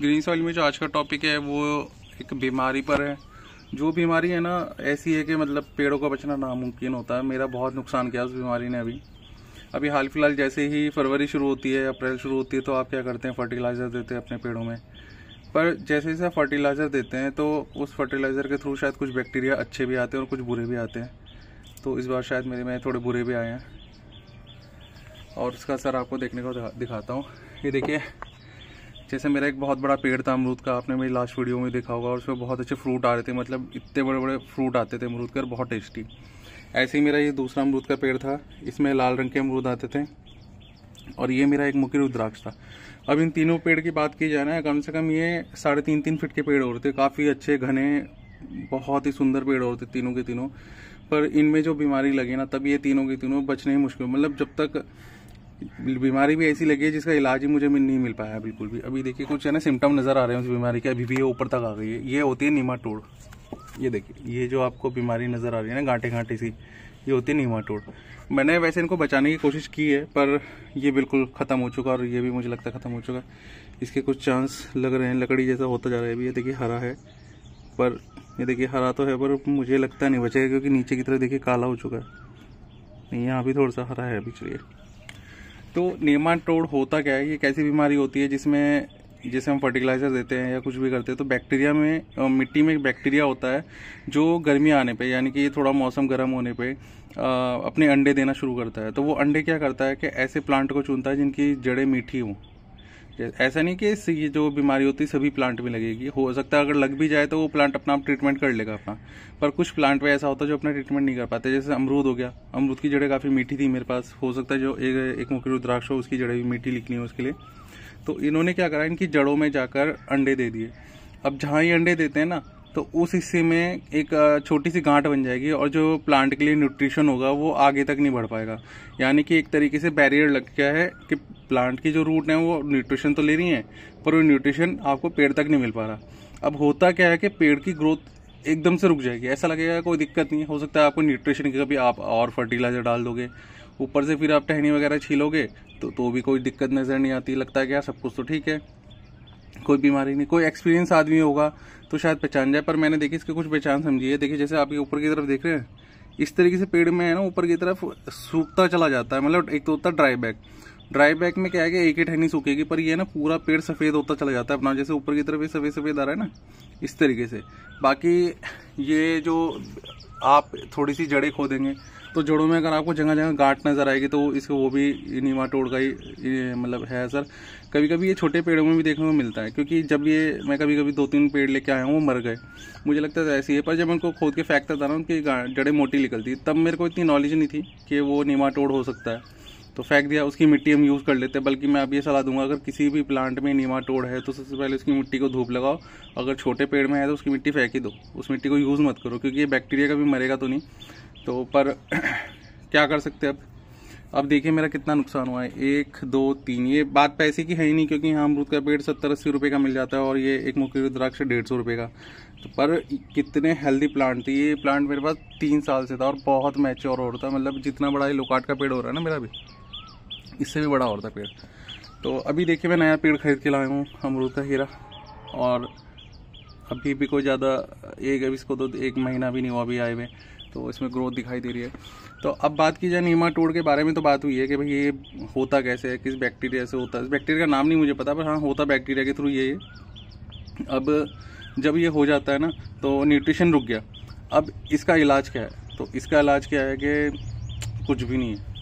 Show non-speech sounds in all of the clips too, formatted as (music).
green soil में जो आज का टॉपिक है वो एक बीमारी पर है जो बीमारी है ना ऐसी है कि मतलब पेड़ों का बचना नामुमकिन होता है मेरा बहुत नुकसान किया उस बीमारी ने अभी अभी हाल फिलहाल जैसे ही फरवरी शुरू होती है अप्रैल शुरू होती है तो आप क्या करते हैं फर्टिलाइज़र देते हैं अपने पेड़ों में पर जैसे जैसे फर्टिलाइज़र देते हैं तो उस फर्टिलाइज़र के थ्रू शायद कुछ बैक्टीरिया अच्छे भी आते हैं और कुछ बुरे भी आते हैं तो इस बार शायद मेरे में थोड़े बुरे भी आए हैं और इसका असर आपको देखने को दिखाता हूँ ये देखिए जैसे मेरा एक बहुत बड़ा पेड़ था अमरूद का आपने मेरी लास्ट वीडियो में देखा होगा और उसमें बहुत अच्छे फ्रूट आ रहे थे मतलब इतने बड़े बड़े फ्रूट आते थे अमरूद के और बहुत टेस्टी ऐसे ही मेरा ये दूसरा अमरूद का पेड़ था इसमें लाल रंग के अमरूद आते थे और ये मेरा एक मुख्य रुद्राक्ष था अब इन तीनों पेड़ की बात की जाए ना कम से कम ये साढ़े तीन तीन फिट के पेड़ और थे काफ़ी अच्छे घने बहुत ही सुंदर पेड़ और थे तीनों के तीनों पर इनमें जो बीमारी लगी ना तब ये तीनों के तीनों बचने ही मुश्किल मतलब जब तक बीमारी भी ऐसी लगी है जिसका इलाज ही मुझे नहीं मिल पाया बिल्कुल भी अभी देखिए कुछ है ना सिम्टम नज़र आ रहे हैं उस बीमारी के अभी भी ये ऊपर तक आ गई है ये होती है टोड़ ये देखिए ये जो आपको बीमारी नज़र आ रही है ना गांटे घाटे सी ये होती है टोड़ मैंने वैसे इनको बचाने की कोशिश की है पर ये बिल्कुल ख़त्म हो चुका और ये भी मुझे लगता है ख़त्म हो चुका इसके कुछ चांस लग रहे हैं लकड़ी जैसा होता जा रहा है अभी ये देखिए हरा है पर ये देखिए हरा तो है पर मुझे लगता नहीं बचेगा क्योंकि नीचे की तरफ देखिए काला हो चुका है यहाँ भी थोड़ा सा हरा है अभी चलिए तो नेमाटोड होता क्या है ये कैसी बीमारी होती है जिसमें जैसे हम फर्टिलाइजर देते हैं या कुछ भी करते हैं तो बैक्टीरिया में मिट्टी में एक बैक्टीरिया होता है जो गर्मी आने पे यानी कि थोड़ा मौसम गर्म होने पे अपने अंडे देना शुरू करता है तो वो अंडे क्या करता है कि ऐसे प्लांट को चुनता है जिनकी जड़ें मीठी हों ऐसा नहीं कि इससे ये जो बीमारी होती है सभी प्लांट में लगेगी हो सकता है अगर लग भी जाए तो वो प्लांट अपना आप ट्रीटमेंट कर लेगा अपना पर कुछ प्लांट में ऐसा होता है जो अपना ट्रीटमेंट नहीं कर पाते जैसे अमरूद हो गया अमरूद की जड़ें काफ़ी मीठी थी मेरे पास हो सकता है जो एक, एक मुख्य रुद्राक्ष हो उसकी जड़ें भी मीठी लिखनी हो उसके लिए तो इन्होंने क्या करा इनकी जड़ों में जाकर अंडे दे दिए अब जहाँ ये अंडे देते हैं ना तो उस हिस्से में एक छोटी सी गांठ बन जाएगी और जो प्लांट के लिए न्यूट्रिशन होगा वो आगे तक नहीं बढ़ पाएगा यानी कि एक तरीके से बैरियर लग गया है कि प्लांट की जो रूट है वो न्यूट्रिशन तो ले रही हैं पर वो न्यूट्रिशन आपको पेड़ तक नहीं मिल पा रहा अब होता क्या है कि पेड़ की ग्रोथ एकदम से रुक जाएगी ऐसा लगेगा कोई दिक्कत नहीं हो सकता है आपको न्यूट्रिशन की कभी आप और फर्टिलाइजर डाल दोगे ऊपर से फिर आप टहनी वगैरह छीलोगे तो तो भी कोई दिक्कत नज़र नहीं आती लगता है क्या सब कुछ तो ठीक है कोई बीमारी नहीं कोई एक्सपीरियंस आदमी होगा तो शायद पहचान जाए पर मैंने देखी इसकी कुछ पहचान समझी है देखिए जैसे आपके ऊपर की तरफ देख रहे हैं इस तरीके से पेड़ में है ना ऊपर की तरफ सूखता चला जाता है मतलब एक तो होता है ड्राई बैग ड्राई बैग में क्या है कि एक ही ठहनी सूखेगी पर ये ना पूरा पेड़ सफ़ेद होता चला जाता है अपना जैसे ऊपर की तरफ ये सफ़ेद सफ़ेद आ रहा है ना इस तरीके से बाकी ये जो आप थोड़ी सी जड़ें खोदेंगे तो जड़ों में अगर आपको जगह जगह गांठ नज़र आएगी तो इसको वो भी टोड़ का ही मतलब है सर कभी कभी ये छोटे पेड़ों में भी देखने को मिलता है क्योंकि जब ये मैं कभी कभी दो तीन पेड़ लेके आया हूँ वो मर गए मुझे लगता था ऐसी है पर जब मैं उनको खोद के फेंकता था ना उनकी जड़ें मोटी निकलती तब मेरे को इतनी नॉलेज नहीं थी कि वो टोड़ हो सकता है तो फेंक दिया उसकी मिट्टी हम यूज़ कर लेते हैं बल्कि मैं अब ये सलाह दूंगा अगर किसी भी प्लांट में नीमा टोड़ है तो सबसे पहले उसकी मिट्टी को धूप लगाओ अगर छोटे पेड़ में है तो उसकी मिट्टी फेंक ही दो उस मिट्टी को यूज़ मत करो क्योंकि ये बैक्टीरिया कभी मरेगा तो नहीं तो पर (clears throat) क्या कर सकते अब अब देखिए मेरा कितना नुकसान हुआ है एक दो तीन ये बात पैसे की है ही नहीं क्योंकि यहाँ अमरूद का पेड़ सत्तर अस्सी रुपये का मिल जाता है और ये एक मुख्य द्राक्ष डेढ़ सौ रुपये का तो पर कितने हेल्दी प्लांट थे ये प्लांट मेरे पास तीन साल से था और बहुत मैच्योर हो रहा था मतलब जितना बड़ा ये लोकाट का पेड़ हो रहा है ना मेरा भी इससे भी बड़ा और था पेड़ तो अभी देखिए मैं नया पेड़ खरीद के लाया हूँ अमरूद का हीरा और अभी भी कोई ज़्यादा एक अभी इसको तो एक महीना भी नहीं हुआ अभी आए हुए तो इसमें ग्रोथ दिखाई दे रही है तो अब बात की जाए नीमा टोड़ के बारे में तो बात हुई है कि भाई ये होता कैसे है किस बैक्टीरिया से होता है बैक्टीरिया का नाम नहीं मुझे पता पर हाँ होता बैक्टीरिया के थ्रू ये अब जब ये हो जाता है ना तो न्यूट्रिशन रुक गया अब इसका इलाज क्या है तो इसका इलाज क्या है कि कुछ भी नहीं है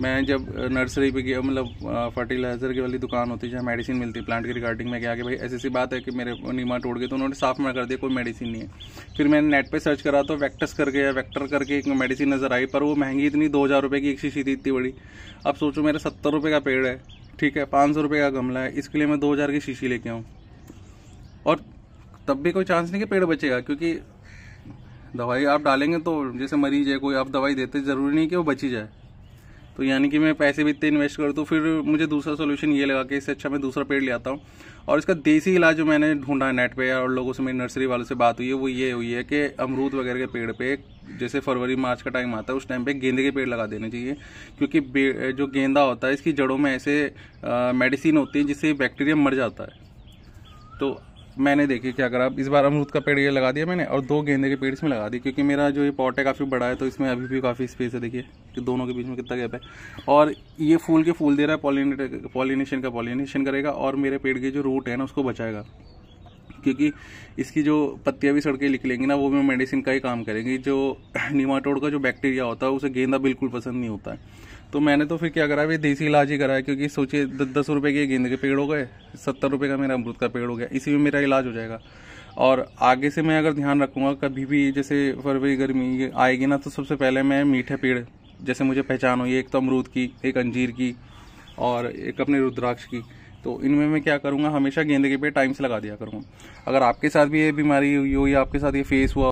मैं जब नर्सरी पे गया मतलब फर्टिलाइज़र की वाली दुकान होती है जहाँ मेडिसिन मिलती है प्लांट की रिगार्डिंग में गया कि भाई ऐसी ऐसी बात है कि मेरे नीमा टूट गए तो उन्होंने साफ मना कर दिया कोई मेडिसिन नहीं है फिर मैंने नेट पे सर्च करा तो वैक्टस करके या वैक्टर करके एक मेडिसिन नज़र आई पर वो महंगी इतनी दो हज़ार रुपये की एक शीशी थी इतनी बड़ी अब सोचो मेरा सत्तर रुपये का पेड़ है ठीक है पाँच सौ रुपये का गमला है इसके लिए मैं दो हज़ार की शीशी लेके आऊँ और तब भी कोई चांस नहीं कि पेड़ बचेगा क्योंकि दवाई आप डालेंगे तो जैसे मरीज है कोई आप दवाई देते ज़रूरी नहीं कि वो बची जाए तो यानी कि मैं पैसे भी इतने इन्वेस्ट करूँ तो फिर मुझे दूसरा सोल्यूशन ये लगा कि इससे अच्छा मैं दूसरा पेड़ ले आता हूँ और इसका देसी इलाज जो मैंने ढूंढा नेट पे और लोगों से मेरी नर्सरी वालों से बात हुई है वो ये हुई है कि अमरूद वगैरह के पेड़ पे जैसे फरवरी मार्च का टाइम आता है उस टाइम पे गेंदे के पेड़ लगा देने चाहिए क्योंकि जो गेंदा होता है इसकी जड़ों में ऐसे मेडिसिन होती है जिससे बैक्टीरिया मर जाता है तो मैंने देखिए क्या करा इस बार अमरूद का पेड़ ये लगा दिया मैंने और दो गेंदे के पेड़ इसमें लगा दिए क्योंकि मेरा जो ये पॉट है काफ़ी बड़ा है तो इसमें अभी भी काफ़ी स्पेस है देखिए कि दोनों के बीच में कितना गैप है और ये फूल के फूल दे रहा है पॉलिनेशन का पॉलिनेशन करेगा और मेरे पेड़ के जो रूट है ना उसको बचाएगा क्योंकि इसकी जो पत्तियाँ भी सड़के निकलेंगी ना वो भी मेडिसिन का ही काम करेंगी जो नीमाटोड (clears throat) का जो बैक्टीरिया होता है उसे गेंदा बिल्कुल पसंद नहीं होता है तो मैंने तो फिर क्या करा अभी देसी इलाज ही कराया क्योंकि सोचिए दस रुपये के गेंदे के पेड़ हो गए सत्तर रुपये का मेरा अमरूद का पेड़ हो गया इसी में मेरा इलाज हो जाएगा और आगे से मैं अगर ध्यान रखूँगा कभी भी जैसे फरवरी गर्मी आएगी ना तो सबसे पहले मैं मीठे पेड़ जैसे मुझे पहचान हुई एक तो अमरूद की एक अंजीर की और एक अपने रुद्राक्ष की तो इनमें मैं क्या करूँगा हमेशा गेंदे के पेड़ टाइम से लगा दिया करूँगा अगर आपके साथ भी ये बीमारी हुई हो या आपके साथ ये फेस हुआ